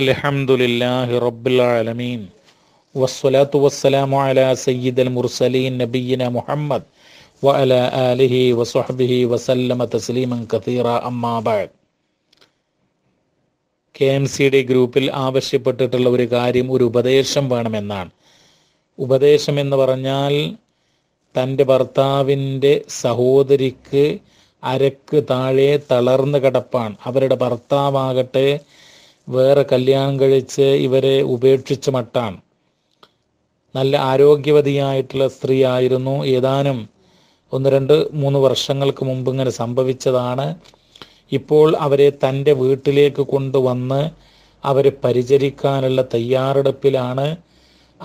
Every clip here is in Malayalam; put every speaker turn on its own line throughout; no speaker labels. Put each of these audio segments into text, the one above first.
അലഹമുല്ലാഹി റബ്ബുലമീൻ വസ്സലാത്തു വസ്സലാമു അല സയ്യിദൽ മുർസലീൻ നബീന മുഹമ്മദ് വഅല ആലിഹി വസുഹബിഹി വസല്ലമ തസ്ലീമൻ കതീറ അമ്മാബാദ് കെ എം സിയുടെ ഗ്രൂപ്പിൽ ആവശ്യപ്പെട്ടിട്ടുള്ള ഒരു കാര്യം ഒരു ഉപദേശം വേണമെന്നാണ് ഉപദേശം എന്ന് പറഞ്ഞാൽ തൻ്റെ ഭർത്താവിൻ്റെ സഹോദരിക്ക് അരക്ക് താഴെ തളർന്നു കിടപ്പാണ് അവരുടെ ഭർത്താവാകട്ടെ വേറെ കല്യാണം കഴിച്ച് ഇവരെ ഉപേക്ഷിച്ച് മട്ടാൻ നല്ല ആരോഗ്യവതിയായിട്ടുള്ള സ്ത്രീ ആയിരുന്നു ഏതാനും ഒന്ന് രണ്ട് മൂന്ന് വർഷങ്ങൾക്ക് മുമ്പ് ഇങ്ങനെ സംഭവിച്ചതാണ് ഇപ്പോൾ അവരെ തൻ്റെ വീട്ടിലേക്ക് കൊണ്ടുവന്ന് അവരെ പരിചരിക്കാനുള്ള തയ്യാറെടുപ്പിലാണ്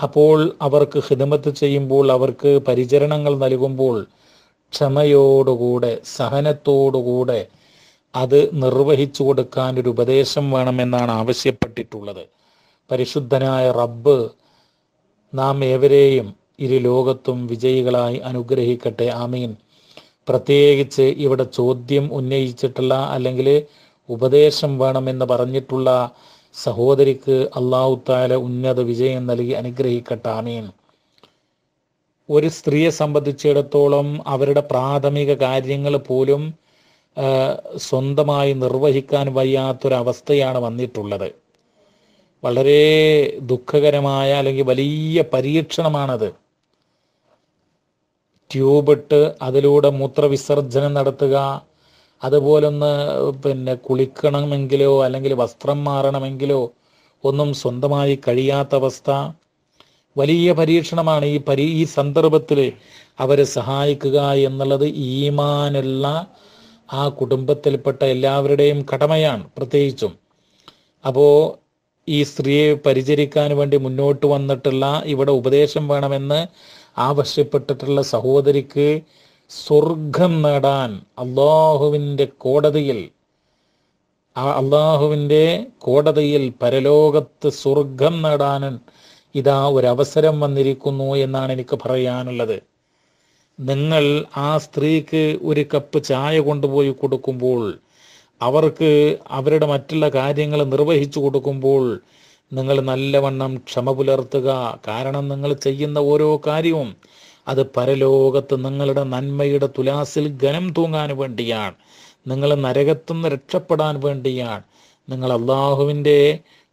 അപ്പോൾ അവർക്ക് ഹിതമത്ത് ചെയ്യുമ്പോൾ അവർക്ക് പരിചരണങ്ങൾ നൽകുമ്പോൾ ക്ഷമയോടുകൂടെ സഹനത്തോടുകൂടെ അത് നിർവഹിച്ചു കൊടുക്കാൻ ഒരു ഉപദേശം വേണമെന്നാണ് ആവശ്യപ്പെട്ടിട്ടുള്ളത് പരിശുദ്ധനായ റബ്ബ് നാം ഏവരെയും ഇരു ലോകത്തും വിജയികളായി അനുഗ്രഹിക്കട്ടെ ആമീൻ പ്രത്യേകിച്ച് ഇവിടെ ചോദ്യം ഉന്നയിച്ചിട്ടുള്ള അല്ലെങ്കിൽ ഉപദേശം വേണമെന്ന് പറഞ്ഞിട്ടുള്ള സഹോദരിക്ക് അള്ളാഹു താല ഉന്നത വിജയം നൽകി അനുഗ്രഹിക്കട്ടെ ആമീൻ ഒരു സ്ത്രീയെ സംബന്ധിച്ചിടത്തോളം അവരുടെ പ്രാഥമിക കാര്യങ്ങൾ പോലും സ്വന്തമായി നിർവഹിക്കാൻ വയ്യാത്തൊരവസ്ഥയാണ് വന്നിട്ടുള്ളത് വളരെ ദുഃഖകരമായ അല്ലെങ്കിൽ വലിയ പരീക്ഷണമാണത് ട്യൂബിട്ട് അതിലൂടെ മൂത്രവിസർജനം നടത്തുക അതുപോലൊന്ന് പിന്നെ കുളിക്കണമെങ്കിലോ അല്ലെങ്കിൽ വസ്ത്രം മാറണമെങ്കിലോ ഒന്നും സ്വന്തമായി കഴിയാത്ത അവസ്ഥ വലിയ പരീക്ഷണമാണ് ഈ പരി ഈ സന്ദർഭത്തിൽ അവരെ സഹായിക്കുക എന്നുള്ളത് ഈമാനുള്ള ആ കുടുംബത്തിൽപ്പെട്ട എല്ലാവരുടെയും കടമയാണ് പ്രത്യേകിച്ചും അപ്പോൾ ഈ സ്ത്രീയെ പരിചരിക്കാൻ വേണ്ടി മുന്നോട്ട് വന്നിട്ടുള്ള ഇവിടെ ഉപദേശം വേണമെന്ന് ആവശ്യപ്പെട്ടിട്ടുള്ള സഹോദരിക്ക് സ്വർഗം നേടാൻ അള്ളാഹുവിൻ്റെ കോടതിയിൽ അള്ളാഹുവിൻ്റെ കോടതിയിൽ പരലോകത്ത് സ്വർഗം നേടാനും ഇതാ ഒരവസരം വന്നിരിക്കുന്നു എന്നാണ് എനിക്ക് പറയാനുള്ളത് നിങ്ങൾ ആ സ്ത്രീക്ക് ഒരു കപ്പ് ചായ കൊണ്ടുപോയി കൊടുക്കുമ്പോൾ അവർക്ക് അവരുടെ മറ്റുള്ള കാര്യങ്ങൾ നിർവഹിച്ചു കൊടുക്കുമ്പോൾ നിങ്ങൾ നല്ലവണ്ണം ക്ഷമ പുലർത്തുക കാരണം നിങ്ങൾ ചെയ്യുന്ന ഓരോ കാര്യവും അത് പരലോകത്ത് നിങ്ങളുടെ നന്മയുടെ തുലാസിൽ ഘനം തൂങ്ങാൻ വേണ്ടിയാണ് നിങ്ങൾ നരകത്തുനിന്ന് രക്ഷപ്പെടാൻ വേണ്ടിയാണ് നിങ്ങൾ അള്ളാഹുവിൻ്റെ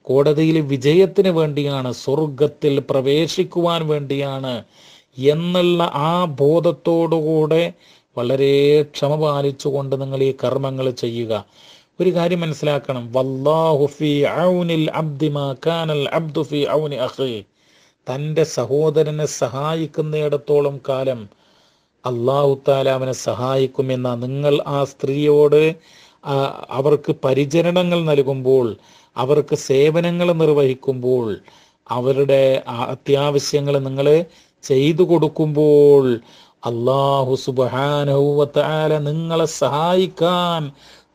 കോടതിയിൽ വിജയത്തിന് വേണ്ടിയാണ് സ്വർഗത്തിൽ പ്രവേശിക്കുവാൻ വേണ്ടിയാണ് എന്നുള്ള ആ ബോധത്തോടുകൂടെ വളരെ ക്ഷമ പാലിച്ചുകൊണ്ട് നിങ്ങൾ ഈ കർമ്മങ്ങൾ ചെയ്യുക ഒരു കാര്യം മനസ്സിലാക്കണം വല്ലാഹു ഔനിൽ കാനൽ അബ്ദു ഔനി അഖി തൻ്റെ സഹോദരനെ സഹായിക്കുന്നിടത്തോളം കാലം അള്ളാഹു താലാവിനെ അവനെ സഹായിക്കുമെന്ന നിങ്ങൾ ആ സ്ത്രീയോട് അവർക്ക് പരിചരണങ്ങൾ നൽകുമ്പോൾ അവർക്ക് സേവനങ്ങൾ നിർവഹിക്കുമ്പോൾ അവരുടെ അത്യാവശ്യങ്ങൾ നിങ്ങൾ ചെയ്തു കൊടുക്കുമ്പോൾ അള്ളാഹു സുബാനഹുവത്താല നിങ്ങളെ സഹായിക്കാൻ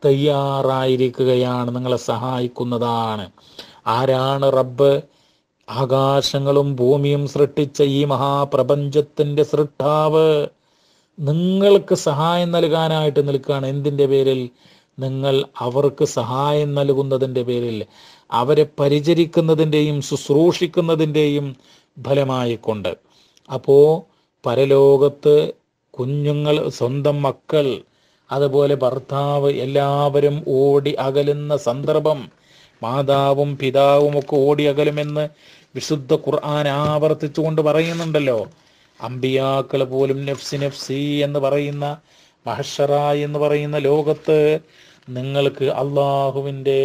തയ്യാറായിരിക്കുകയാണ് നിങ്ങളെ സഹായിക്കുന്നതാണ് ആരാണ് റബ്ബ് ആകാശങ്ങളും ഭൂമിയും സൃഷ്ടിച്ച ഈ മഹാപ്രപഞ്ചത്തിൻ്റെ സൃഷ്ടാവ് നിങ്ങൾക്ക് സഹായം നൽകാനായിട്ട് നിൽക്കുകയാണ് എന്തിൻ്റെ പേരിൽ നിങ്ങൾ അവർക്ക് സഹായം നൽകുന്നതിൻ്റെ പേരിൽ അവരെ പരിചരിക്കുന്നതിൻ്റെയും ശുശ്രൂഷിക്കുന്നതിൻ്റെയും ഫലമായിക്കൊണ്ട് അപ്പോൾ പരലോകത്ത് കുഞ്ഞുങ്ങൾ സ്വന്തം മക്കൾ അതുപോലെ ഭർത്താവ് എല്ലാവരും ഓടി അകലുന്ന സന്ദർഭം മാതാവും പിതാവും ഒക്കെ ഓടി അകലുമെന്ന് വിശുദ്ധ ഖുർആൻ ആവർത്തിച്ചുകൊണ്ട് പറയുന്നുണ്ടല്ലോ അമ്പിയാക്കൾ പോലും നെഫ്സി നഫ്സി എന്ന് പറയുന്ന മഹഷറ എന്ന് പറയുന്ന ലോകത്ത് നിങ്ങൾക്ക് അള്ളാഹുവിൻ്റെ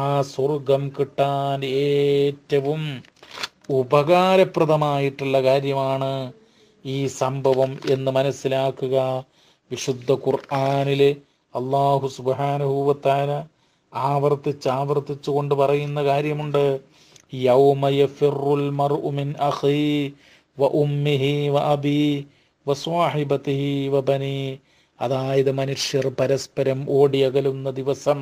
ആ സ്വർഗം കിട്ടാൻ ഏറ്റവും ഉപകാരപ്രദമായിട്ടുള്ള കാര്യമാണ് ഈ സംഭവം എന്ന് മനസ്സിലാക്കുക വിശുദ്ധ ഖുർആാനിലെ അള്ളാഹു സുബാനുഭൂവത്താന ആവർത്തിച്ച് ആവർത്തിച്ചു കൊണ്ട് പറയുന്ന കാര്യമുണ്ട് അതായത് മനുഷ്യർ പരസ്പരം ഓടിയകലുന്ന ദിവസം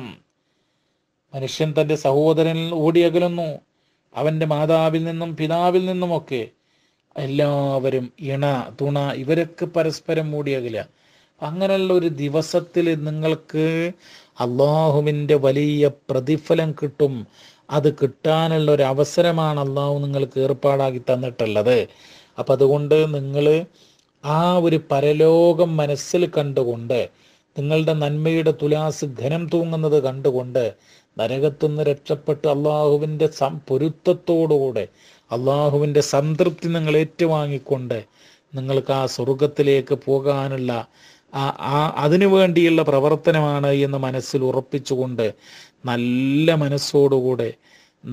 മനുഷ്യൻ തൻ്റെ സഹോദരൻ ഓടിയകലുന്നു അവൻ്റെ മാതാവിൽ നിന്നും പിതാവിൽ നിന്നുമൊക്കെ എല്ലാവരും ഇണ തുണ ഇവരൊക്കെ പരസ്പരം മൂടിയകില്ല അങ്ങനെയുള്ള ഒരു ദിവസത്തിൽ നിങ്ങൾക്ക് അള്ളാഹുവിൻ്റെ വലിയ പ്രതിഫലം കിട്ടും അത് കിട്ടാനുള്ള ഒരു അവസരമാണ് അള്ളാഹു നിങ്ങൾക്ക് ഏർപ്പാടാക്കി തന്നിട്ടുള്ളത് അപ്പം അതുകൊണ്ട് നിങ്ങൾ ആ ഒരു പരലോകം മനസ്സിൽ കണ്ടുകൊണ്ട് നിങ്ങളുടെ നന്മയുടെ തുലാസ് ഘനം തൂങ്ങുന്നത് കണ്ടുകൊണ്ട് നരകത്തുനിന്ന് രക്ഷപ്പെട്ട് അള്ളാഹുവിൻ്റെ പൊരുത്തത്തോടുകൂടെ അള്ളാഹുവിൻ്റെ സംതൃപ്തി നിങ്ങൾ ഏറ്റുവാങ്ങിക്കൊണ്ട് നിങ്ങൾക്ക് ആ സ്വർഗത്തിലേക്ക് പോകാനുള്ള ആ അതിനു വേണ്ടിയുള്ള പ്രവർത്തനമാണ് എന്ന് മനസ്സിൽ ഉറപ്പിച്ചുകൊണ്ട് നല്ല മനസ്സോടുകൂടെ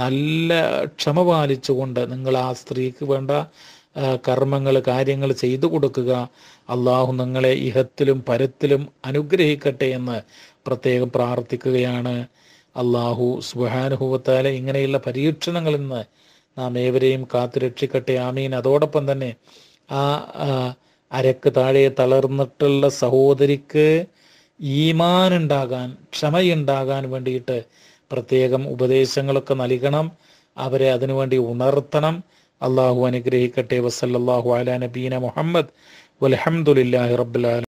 നല്ല ക്ഷമ പാലിച്ചുകൊണ്ട് നിങ്ങൾ ആ സ്ത്രീക്ക് വേണ്ട കർമ്മങ്ങൾ കാര്യങ്ങൾ ചെയ്തു കൊടുക്കുക അള്ളാഹു നിങ്ങളെ ഇഹത്തിലും പരത്തിലും അനുഗ്രഹിക്കട്ടെ എന്ന് പ്രത്യേകം പ്രാർത്ഥിക്കുകയാണ് അള്ളാഹു സുബാനുഭവത്താലെ ഇങ്ങനെയുള്ള പരീക്ഷണങ്ങളിൽ നിന്ന് നാം ഏവരെയും കാത്തു രക്ഷിക്കട്ടെ ആമീൻ അതോടൊപ്പം തന്നെ ആ അരക്ക് താഴെ തളർന്നിട്ടുള്ള സഹോദരിക്ക് ഈമാനുണ്ടാകാൻ ക്ഷമയുണ്ടാകാൻ വേണ്ടിയിട്ട് പ്രത്യേകം ഉപദേശങ്ങളൊക്കെ നൽകണം അവരെ അതിനുവേണ്ടി ഉണർത്തണം അള്ളാഹു അനുഗ്രഹിക്കട്ടെ വസല്ലാഹു അല നബീന മുഹമ്മദ് വലഹമുല്ലാഹി റബ്ബുലാല